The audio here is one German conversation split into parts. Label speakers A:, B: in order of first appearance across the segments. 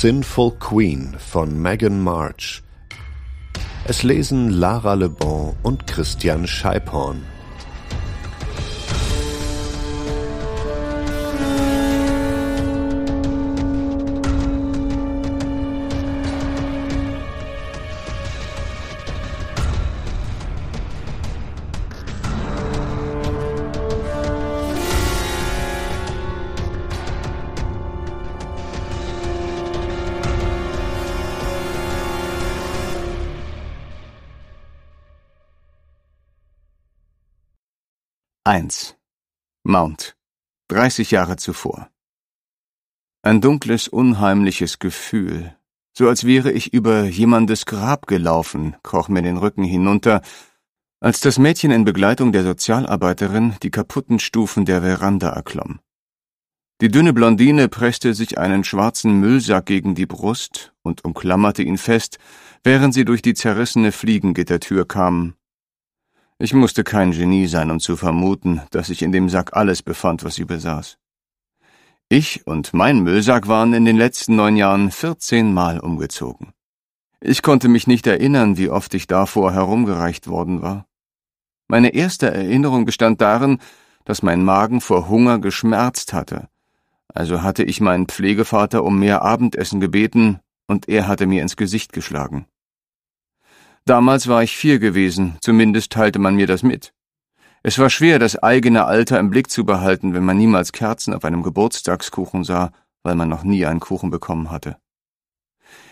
A: Sinful Queen von Meghan March. Es lesen Lara Le Bon und Christian Scheibhorn. 1. Mount. 30 Jahre zuvor. Ein dunkles, unheimliches Gefühl, so als wäre ich über jemandes Grab gelaufen, kroch mir den Rücken hinunter, als das Mädchen in Begleitung der Sozialarbeiterin die kaputten Stufen der Veranda erklomm. Die dünne Blondine presste sich einen schwarzen Müllsack gegen die Brust und umklammerte ihn fest, während sie durch die zerrissene Fliegengittertür kam, ich musste kein Genie sein, um zu vermuten, dass ich in dem Sack alles befand, was sie besaß. Ich und mein Müllsack waren in den letzten neun Jahren vierzehnmal umgezogen. Ich konnte mich nicht erinnern, wie oft ich davor herumgereicht worden war. Meine erste Erinnerung bestand darin, dass mein Magen vor Hunger geschmerzt hatte. Also hatte ich meinen Pflegevater um mehr Abendessen gebeten, und er hatte mir ins Gesicht geschlagen. Damals war ich vier gewesen, zumindest teilte man mir das mit. Es war schwer, das eigene Alter im Blick zu behalten, wenn man niemals Kerzen auf einem Geburtstagskuchen sah, weil man noch nie einen Kuchen bekommen hatte.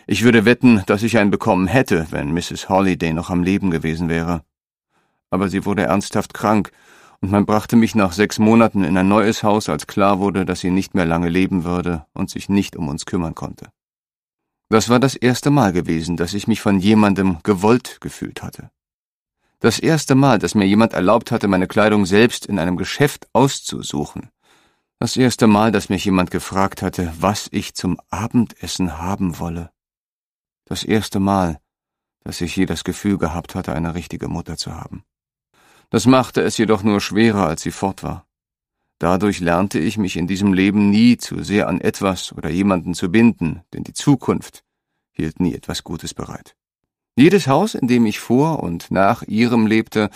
A: Ich würde wetten, dass ich einen bekommen hätte, wenn Mrs. Holiday noch am Leben gewesen wäre. Aber sie wurde ernsthaft krank, und man brachte mich nach sechs Monaten in ein neues Haus, als klar wurde, dass sie nicht mehr lange leben würde und sich nicht um uns kümmern konnte. Das war das erste Mal gewesen, dass ich mich von jemandem gewollt gefühlt hatte. Das erste Mal, dass mir jemand erlaubt hatte, meine Kleidung selbst in einem Geschäft auszusuchen. Das erste Mal, dass mich jemand gefragt hatte, was ich zum Abendessen haben wolle. Das erste Mal, dass ich je das Gefühl gehabt hatte, eine richtige Mutter zu haben. Das machte es jedoch nur schwerer, als sie fort war. Dadurch lernte ich mich in diesem Leben nie zu sehr an etwas oder jemanden zu binden, denn die Zukunft hielt nie etwas Gutes bereit. Jedes Haus, in dem ich vor und nach ihrem lebte,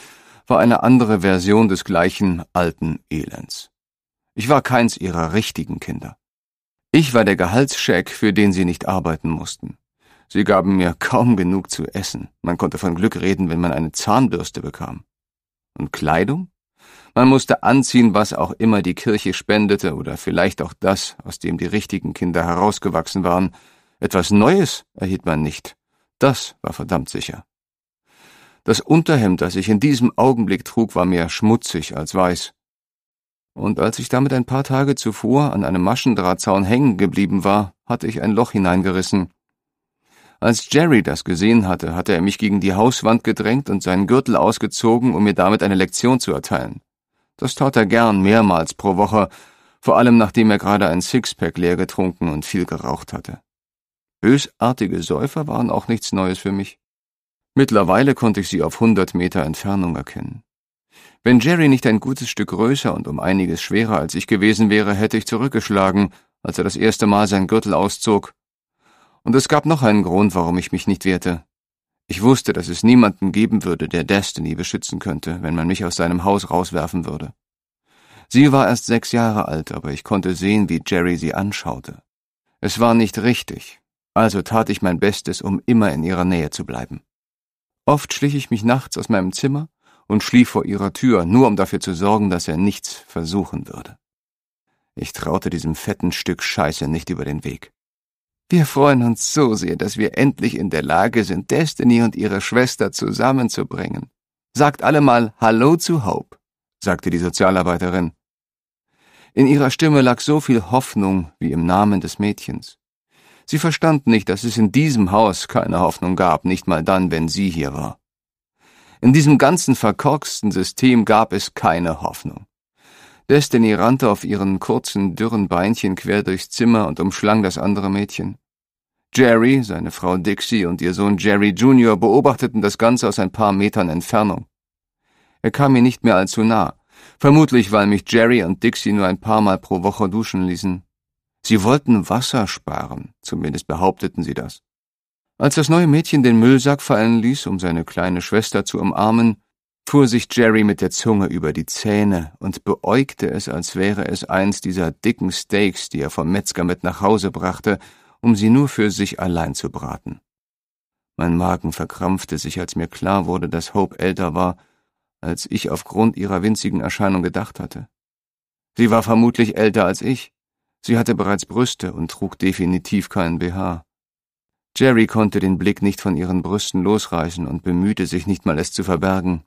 A: war eine andere Version des gleichen alten Elends. Ich war keins ihrer richtigen Kinder. Ich war der Gehaltscheck, für den sie nicht arbeiten mussten. Sie gaben mir kaum genug zu essen. Man konnte von Glück reden, wenn man eine Zahnbürste bekam. Und Kleidung? Man musste anziehen, was auch immer die Kirche spendete oder vielleicht auch das, aus dem die richtigen Kinder herausgewachsen waren. Etwas Neues erhielt man nicht. Das war verdammt sicher. Das Unterhemd, das ich in diesem Augenblick trug, war mehr schmutzig als weiß. Und als ich damit ein paar Tage zuvor an einem Maschendrahtzaun hängen geblieben war, hatte ich ein Loch hineingerissen. Als Jerry das gesehen hatte, hatte er mich gegen die Hauswand gedrängt und seinen Gürtel ausgezogen, um mir damit eine Lektion zu erteilen. Das tat er gern mehrmals pro Woche, vor allem nachdem er gerade ein Sixpack leer getrunken und viel geraucht hatte. Bösartige Säufer waren auch nichts Neues für mich. Mittlerweile konnte ich sie auf hundert Meter Entfernung erkennen. Wenn Jerry nicht ein gutes Stück größer und um einiges schwerer als ich gewesen wäre, hätte ich zurückgeschlagen, als er das erste Mal seinen Gürtel auszog. Und es gab noch einen Grund, warum ich mich nicht wehrte. Ich wusste, dass es niemanden geben würde, der Destiny beschützen könnte, wenn man mich aus seinem Haus rauswerfen würde. Sie war erst sechs Jahre alt, aber ich konnte sehen, wie Jerry sie anschaute. Es war nicht richtig, also tat ich mein Bestes, um immer in ihrer Nähe zu bleiben. Oft schlich ich mich nachts aus meinem Zimmer und schlief vor ihrer Tür, nur um dafür zu sorgen, dass er nichts versuchen würde. Ich traute diesem fetten Stück Scheiße nicht über den Weg. Wir freuen uns so sehr, dass wir endlich in der Lage sind, Destiny und ihre Schwester zusammenzubringen. Sagt alle mal Hallo zu Hope, sagte die Sozialarbeiterin. In ihrer Stimme lag so viel Hoffnung wie im Namen des Mädchens. Sie verstand nicht, dass es in diesem Haus keine Hoffnung gab, nicht mal dann, wenn sie hier war. In diesem ganzen verkorksten System gab es keine Hoffnung. Destiny rannte auf ihren kurzen, dürren Beinchen quer durchs Zimmer und umschlang das andere Mädchen. Jerry, seine Frau Dixie und ihr Sohn Jerry Jr. beobachteten das Ganze aus ein paar Metern Entfernung. Er kam mir nicht mehr allzu nah, vermutlich weil mich Jerry und Dixie nur ein paar Mal pro Woche duschen ließen. Sie wollten Wasser sparen, zumindest behaupteten sie das. Als das neue Mädchen den Müllsack fallen ließ, um seine kleine Schwester zu umarmen, fuhr sich Jerry mit der Zunge über die Zähne und beäugte es, als wäre es eins dieser dicken Steaks, die er vom Metzger mit nach Hause brachte um sie nur für sich allein zu braten. Mein Magen verkrampfte sich, als mir klar wurde, dass Hope älter war, als ich aufgrund ihrer winzigen Erscheinung gedacht hatte. Sie war vermutlich älter als ich. Sie hatte bereits Brüste und trug definitiv keinen BH. Jerry konnte den Blick nicht von ihren Brüsten losreißen und bemühte sich nicht mal es zu verbergen.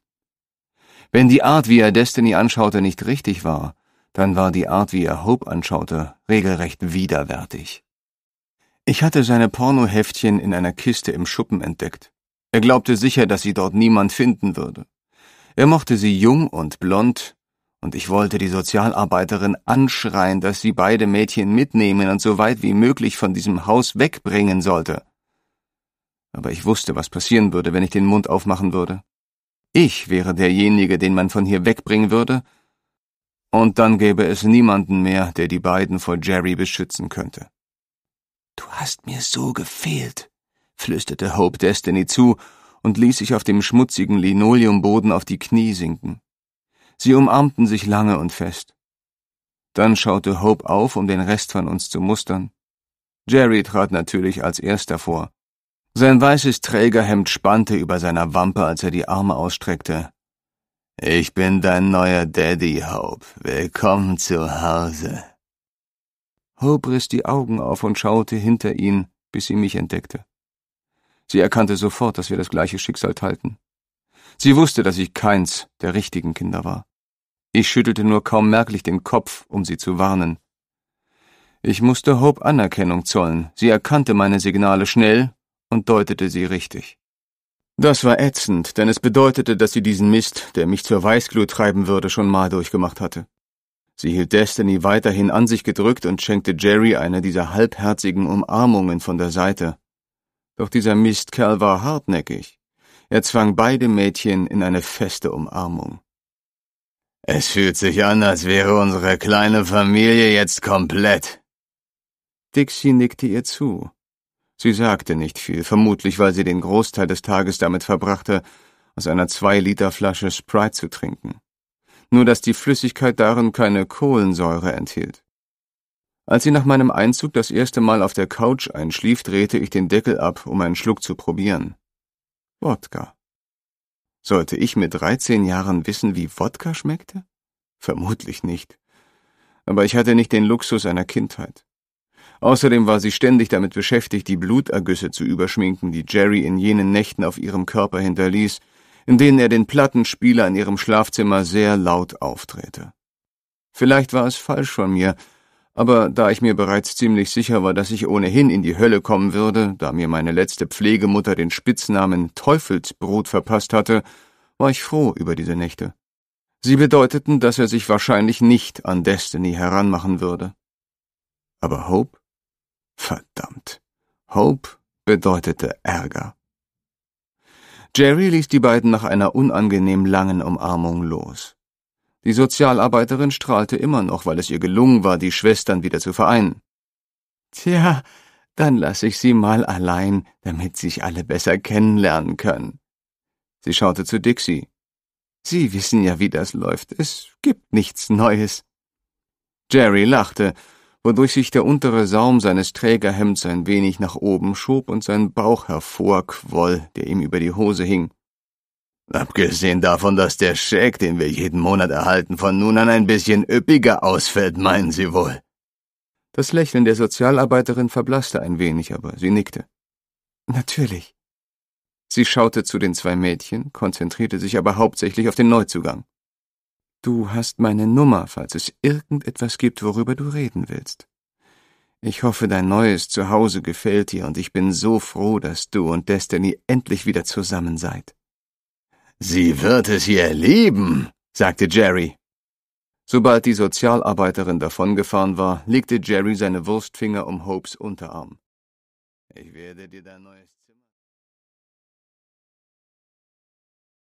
A: Wenn die Art, wie er Destiny anschaute, nicht richtig war, dann war die Art, wie er Hope anschaute, regelrecht widerwärtig. Ich hatte seine Pornoheftchen in einer Kiste im Schuppen entdeckt. Er glaubte sicher, dass sie dort niemand finden würde. Er mochte sie jung und blond, und ich wollte die Sozialarbeiterin anschreien, dass sie beide Mädchen mitnehmen und so weit wie möglich von diesem Haus wegbringen sollte. Aber ich wusste, was passieren würde, wenn ich den Mund aufmachen würde. Ich wäre derjenige, den man von hier wegbringen würde, und dann gäbe es niemanden mehr, der die beiden vor Jerry beschützen könnte. Du hast mir so gefehlt, flüsterte Hope Destiny zu und ließ sich auf dem schmutzigen Linoleumboden auf die Knie sinken. Sie umarmten sich lange und fest. Dann schaute Hope auf, um den Rest von uns zu mustern. Jerry trat natürlich als erster vor. Sein weißes Trägerhemd spannte über seiner Wampe, als er die Arme ausstreckte. Ich bin dein neuer Daddy, Hope. Willkommen zu Hause. Hope riss die Augen auf und schaute hinter ihn, bis sie mich entdeckte. Sie erkannte sofort, dass wir das gleiche Schicksal teilten. Sie wusste, dass ich keins der richtigen Kinder war. Ich schüttelte nur kaum merklich den Kopf, um sie zu warnen. Ich musste Hope Anerkennung zollen. Sie erkannte meine Signale schnell und deutete sie richtig. Das war ätzend, denn es bedeutete, dass sie diesen Mist, der mich zur Weißglut treiben würde, schon mal durchgemacht hatte. Sie hielt Destiny weiterhin an sich gedrückt und schenkte Jerry eine dieser halbherzigen Umarmungen von der Seite. Doch dieser Mistkerl war hartnäckig. Er zwang beide Mädchen in eine feste Umarmung. Es fühlt sich an, als wäre unsere kleine Familie jetzt komplett. Dixie nickte ihr zu. Sie sagte nicht viel, vermutlich weil sie den Großteil des Tages damit verbrachte, aus einer Zwei-Liter-Flasche Sprite zu trinken nur dass die Flüssigkeit darin keine Kohlensäure enthielt. Als sie nach meinem Einzug das erste Mal auf der Couch einschlief, drehte ich den Deckel ab, um einen Schluck zu probieren. Wodka. Sollte ich mit 13 Jahren wissen, wie Wodka schmeckte? Vermutlich nicht. Aber ich hatte nicht den Luxus einer Kindheit. Außerdem war sie ständig damit beschäftigt, die Blutergüsse zu überschminken, die Jerry in jenen Nächten auf ihrem Körper hinterließ, in denen er den Plattenspieler in ihrem Schlafzimmer sehr laut aufdrehte. Vielleicht war es falsch von mir, aber da ich mir bereits ziemlich sicher war, dass ich ohnehin in die Hölle kommen würde, da mir meine letzte Pflegemutter den Spitznamen Teufelsbrot verpasst hatte, war ich froh über diese Nächte. Sie bedeuteten, dass er sich wahrscheinlich nicht an Destiny heranmachen würde. Aber Hope? Verdammt. Hope bedeutete Ärger. Jerry ließ die beiden nach einer unangenehm langen Umarmung los. Die Sozialarbeiterin strahlte immer noch, weil es ihr gelungen war, die Schwestern wieder zu vereinen. Tja, dann lasse ich sie mal allein, damit sich alle besser kennenlernen können. Sie schaute zu Dixie. Sie wissen ja, wie das läuft. Es gibt nichts Neues. Jerry lachte wodurch sich der untere Saum seines Trägerhemds ein wenig nach oben schob und sein Bauch hervorquoll, der ihm über die Hose hing. Abgesehen davon, dass der Scheck, den wir jeden Monat erhalten, von nun an ein bisschen üppiger ausfällt, meinen Sie wohl? Das Lächeln der Sozialarbeiterin verblasste ein wenig, aber sie nickte. Natürlich. Sie schaute zu den zwei Mädchen, konzentrierte sich aber hauptsächlich auf den Neuzugang. Du hast meine Nummer, falls es irgendetwas gibt, worüber du reden willst. Ich hoffe, dein neues Zuhause gefällt dir und ich bin so froh, dass du und Destiny endlich wieder zusammen seid. Sie wird es hier lieben, sagte Jerry. Sobald die Sozialarbeiterin davongefahren war, legte Jerry seine Wurstfinger um Hopes Unterarm. Ich werde dir dein neues